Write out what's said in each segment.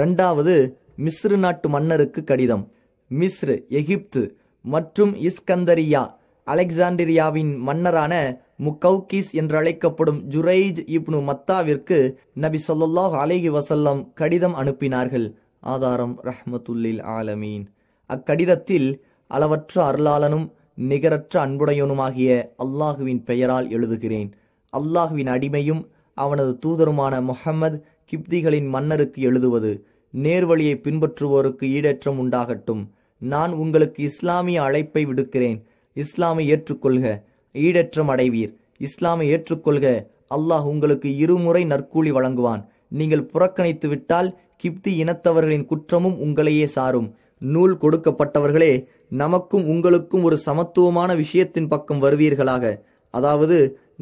ரெண்டாவது மிஸ்ரு நாட்டு மன்னருக்கு கடிதம் மிஸ்ரு எகிப்து மற்றும் இஸ்கந்தரியா அலெக்சாண்டிரியாவின் மன்னரான முக்கௌகிஸ் என்றழைக்கப்படும் ஜுரைஜ் இப்னு மத்தாவிற்கு நபி சொல்லாஹ் அலேஹி வசல்லம் கடிதம் அனுப்பினார்கள் ஆதாரம் ரஹ்மத்துல்லில் ஆலமீன் அக்கடிதத்தில் அளவற்ற அருளாளனும் நிகரற்ற அன்புடையனுமாகிய அல்லாஹுவின் பெயரால் எழுதுகிறேன் அல்லாஹுவின் அடிமையும் அவனது தூதருமான முஹம்மது கிப்திகளின் மன்னருக்கு எழுதுவது நேர்வழியை பின்பற்றுவோருக்கு ஈடேற்றம் உண்டாகட்டும் நான் உங்களுக்கு இஸ்லாமிய அழைப்பை விடுக்கிறேன் இஸ்லாமை ஏற்றுக்கொள்க ஈடேற்றம் அடைவீர் இஸ்லாமை ஏற்றுக்கொள்க அல்லாஹ் உங்களுக்கு இருமுறை நற்கூலி வழங்குவான் நீங்கள் புறக்கணித்து விட்டால் கிப்தி இனத்தவர்களின் குற்றமும் உங்களையே சாரும் நூல் கொடுக்கப்பட்டவர்களே நமக்கும் உங்களுக்கும் ஒரு சமத்துவமான விஷயத்தின் பக்கம் வருவீர்களாக அதாவது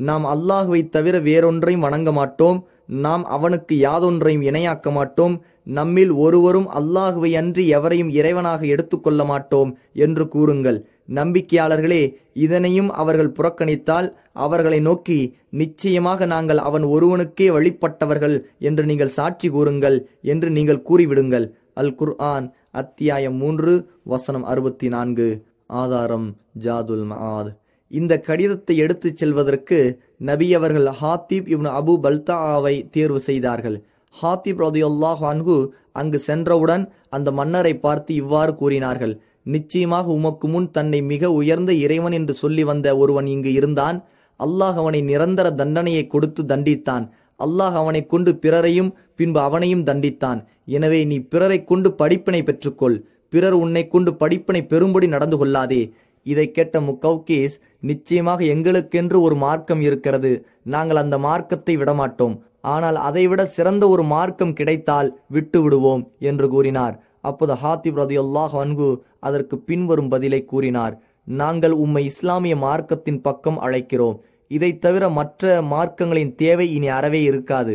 நாம் அல்லாஹுவை தவிர வேறொன்றையும் வணங்க மாட்டோம் நாம் அவனுக்கு யாதொன்றையும் இணையாக்க மாட்டோம் நம்மில் ஒருவரும் அல்லாஹுவை அன்றி எவரையும் இறைவனாக எடுத்துக்கொள்ள மாட்டோம் என்று கூறுங்கள் நம்பிக்கையாளர்களே இதனையும் அவர்கள் புறக்கணித்தால் அவர்களை நோக்கி நிச்சயமாக நாங்கள் அவன் ஒருவனுக்கே வழிபட்டவர்கள் என்று நீங்கள் சாட்சி கூறுங்கள் என்று நீங்கள் கூறிவிடுங்கள் அல் குர் அத்தியாயம் மூன்று வசனம் அறுபத்தி நான்கு ஆதாரம் ஜாதுல் மஹாத் இந்த கடிதத்தை எடுத்துச் செல்வதற்கு நபி அவர்கள் ஹாத்திப் இவன் அபு பல்தாவை தேர்வு செய்தார்கள் ஹாத்திப் ரதியுல்லாஹ் அன்கு அங்கு சென்றவுடன் அந்த மன்னரை பார்த்து இவ்வாறு கூறினார்கள் நிச்சயமாக உமக்கு முன் தன்னை மிக உயர்ந்த இறைவன் என்று சொல்லி வந்த ஒருவன் இங்கு இருந்தான் அல்லாஹ் அவனை நிரந்தர தண்டனையை கொடுத்து தண்டித்தான் அல்லாஹ் அவனை கொண்டு பிறரையும் பின்பு அவனையும் தண்டித்தான் எனவே நீ பிறரை கொண்டு படிப்பினை பெற்றுக்கொள் பிறர் உன்னை கொண்டு படிப்பினை பெரும்படி நடந்து கொள்ளாதே இதை கேட்ட முக்கௌகீஸ் நிச்சயமாக எங்களுக்கென்று ஒரு மார்க்கம் இருக்கிறது நாங்கள் அந்த மார்க்கத்தை விடமாட்டோம் ஆனால் அதைவிட சிறந்த ஒரு மார்க்கம் கிடைத்தால் விட்டு விடுவோம் என்று கூறினார் அப்போது ஹாத்திப் ரதியுல்லாஹ் வன்கு அதற்கு பின்வரும் பதிலை கூறினார் நாங்கள் உம்மை இஸ்லாமிய மார்க்கத்தின் பக்கம் அழைக்கிறோம் இதை தவிர மற்ற மார்க்கங்களின் தேவை இனி அறவே இருக்காது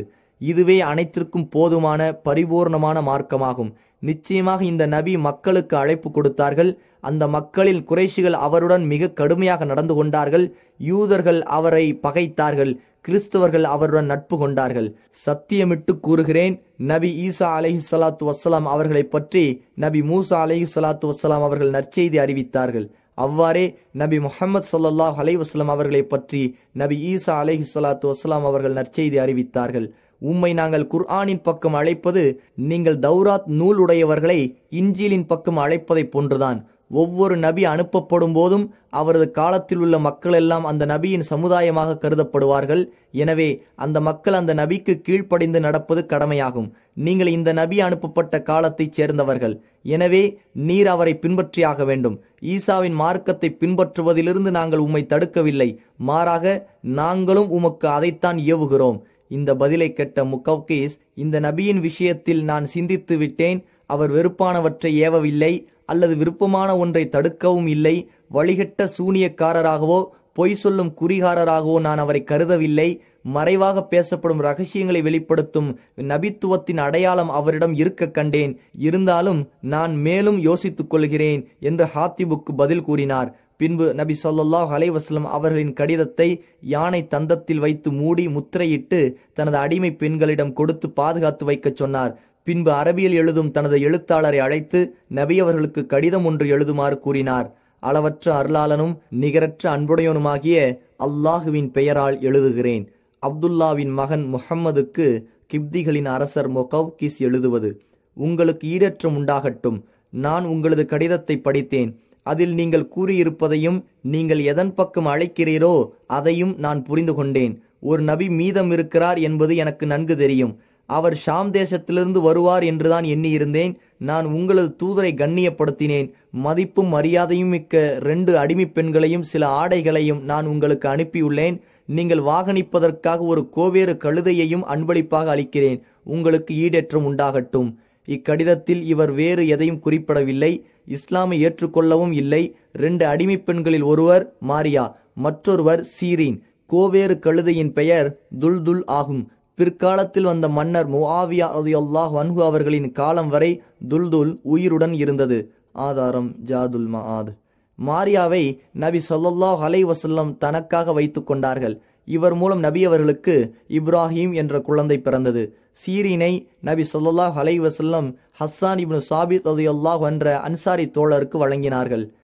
இதுவே அனைத்திற்கும் போதுமான பரிபூர்ணமான மார்க்கமாகும் நிச்சயமாக இந்த நபி மக்களுக்கு அழைப்பு கொடுத்தார்கள் அந்த மக்களில் குறைஷிகள் அவருடன் மிக கடுமையாக நடந்து கொண்டார்கள் யூதர்கள் அவரை பகைத்தார்கள் கிறிஸ்தவர்கள் அவருடன் நட்பு கொண்டார்கள் சத்தியமிட்டு கூறுகிறேன் நபி ஈசா அலஹி சலாத்து வசலாம் அவர்களை பற்றி நபி மூசா அலஹி சலாத்து வசலாம் அவர்கள் நற்செய்தி அறிவித்தார்கள் அவ்வாறே நபி முகமது சொல்லாஹ் அலை அவர்களை பற்றி நபி ஈசா அலஹி சொல்லாத்து வஸ்லாம் அவர்கள் நற்செய்தி அறிவித்தார்கள் உம்மை நாங்கள் குர்ஆனின் பக்கம் அழைப்பது நீங்கள் தௌராத் நூல் உடையவர்களை இஞ்சியலின் பக்கம் அழைப்பதைப் போன்றுதான் ஒவ்வொரு நபி அனுப்பப்படும் போதும் அவரது காலத்தில் உள்ள மக்கள் எல்லாம் அந்த நபியின் சமுதாயமாக கருதப்படுவார்கள் எனவே அந்த மக்கள் அந்த நபிக்கு கீழ்ப்படிந்து நடப்பது கடமையாகும் நீங்கள் இந்த நபி அனுப்பப்பட்ட காலத்தைச் சேர்ந்தவர்கள் எனவே நீர் அவரை பின்பற்றியாக வேண்டும் ஈசாவின் மார்க்கத்தை பின்பற்றுவதிலிருந்து நாங்கள் உம்மை தடுக்கவில்லை மாறாக நாங்களும் உமக்கு அதைத்தான் ஏவுகிறோம் இந்த பதிலை கெட்ட முக்கவ்கீஸ் இந்த நபியின் விஷயத்தில் நான் சிந்தித்து விட்டேன் அவர் வெறுப்பானவற்றை ஏவவில்லை அல்லது விருப்பமான ஒன்றை தடுக்கவும் இல்லை வழிகட்ட சூனியக்காரராகவோ பொய் சொல்லும் குறிகாரராகவோ நான் அவரை கருதவில்லை மறைவாக பேசப்படும் ரகசியங்களை வெளிப்படுத்தும் நபித்துவத்தின் அடையாளம் அவரிடம் இருக்க கண்டேன் இருந்தாலும் நான் மேலும் யோசித்துக் கொள்கிறேன் என்று ஹாத்திபுக்கு பதில் கூறினார் பின்பு நபி சொல்லாஹ் அலைவாஸ்லம் அவர்களின் கடிதத்தை யானை தந்தத்தில் வைத்து மூடி முத்திரையிட்டு தனது அடிமை பெண்களிடம் கொடுத்து பாதுகாத்து வைக்கச் சொன்னார் பின்பு அரபியல் எழுதும் தனது எழுத்தாளரை அழைத்து நபி அவர்களுக்கு கடிதம் ஒன்று எழுதுமாறு கூறினார் அளவற்ற அருளாளனும் நிகரற்ற அன்புடையவனுமாகிய அல்லாஹுவின் பெயரால் எழுதுகிறேன் அப்துல்லாவின் மகன் முஹம்மதுக்கு கிப்திகளின் அரசர் மொகவ்கிஸ் எழுதுவது உங்களுக்கு ஈடற்றம் உண்டாகட்டும் நான் உங்களது கடிதத்தை படித்தேன் அதில் நீங்கள் கூறியிருப்பதையும் நீங்கள் எதன் பக்கம் அழைக்கிறீரோ அதையும் நான் புரிந்து கொண்டேன் ஒரு நபி மீதம் இருக்கிறார் என்பது எனக்கு நன்கு தெரியும் அவர் ஷாம் தேசத்திலிருந்து வருவார் என்றுதான் எண்ணியிருந்தேன் நான் உங்களது தூதரை கண்ணியப்படுத்தினேன் மதிப்பும் மரியாதையும் மிக்க ரெண்டு அடிமை பெண்களையும் சில ஆடைகளையும் நான் உங்களுக்கு அனுப்பியுள்ளேன் நீங்கள் வாகனிப்பதற்காக ஒரு கோவேறு கழுதையையும் அன்பளிப்பாக அளிக்கிறேன் உங்களுக்கு ஈடேற்றம் உண்டாகட்டும் இக்கடிதத்தில் இவர் வேறு எதையும் குறிப்பிடவில்லை இஸ்லாமை ஏற்றுக்கொள்ளவும் இல்லை ரெண்டு அடிமை பெண்களில் ஒருவர் மாரியா மற்றொருவர் சீரீன் கோவேறு கழுதையின் பெயர் துல்துல் ஆகும் பிற்காலத்தில் வந்த மன்னர் முவாவியா அதையொல்லாஹ் வன்கு அவர்களின் காலம் வரை துல்துல் உயிருடன் இருந்தது ஆதாரம் ஜாதுல் மஆத் மாரியாவை நபி சொல்லல்லாஹ் அலை வசல்லம் தனக்காக வைத்து கொண்டார்கள் இவர் மூலம் நபி அவர்களுக்கு இப்ராஹிம் என்ற குழந்தை பிறந்தது சீரினை நபி சொல்லாஹ் அலைவசல்லம் ஹஸ்ஸான் இப்னு சாபித் அல்லாஹ் என்ற அன்சாரி தோழருக்கு வழங்கினார்கள்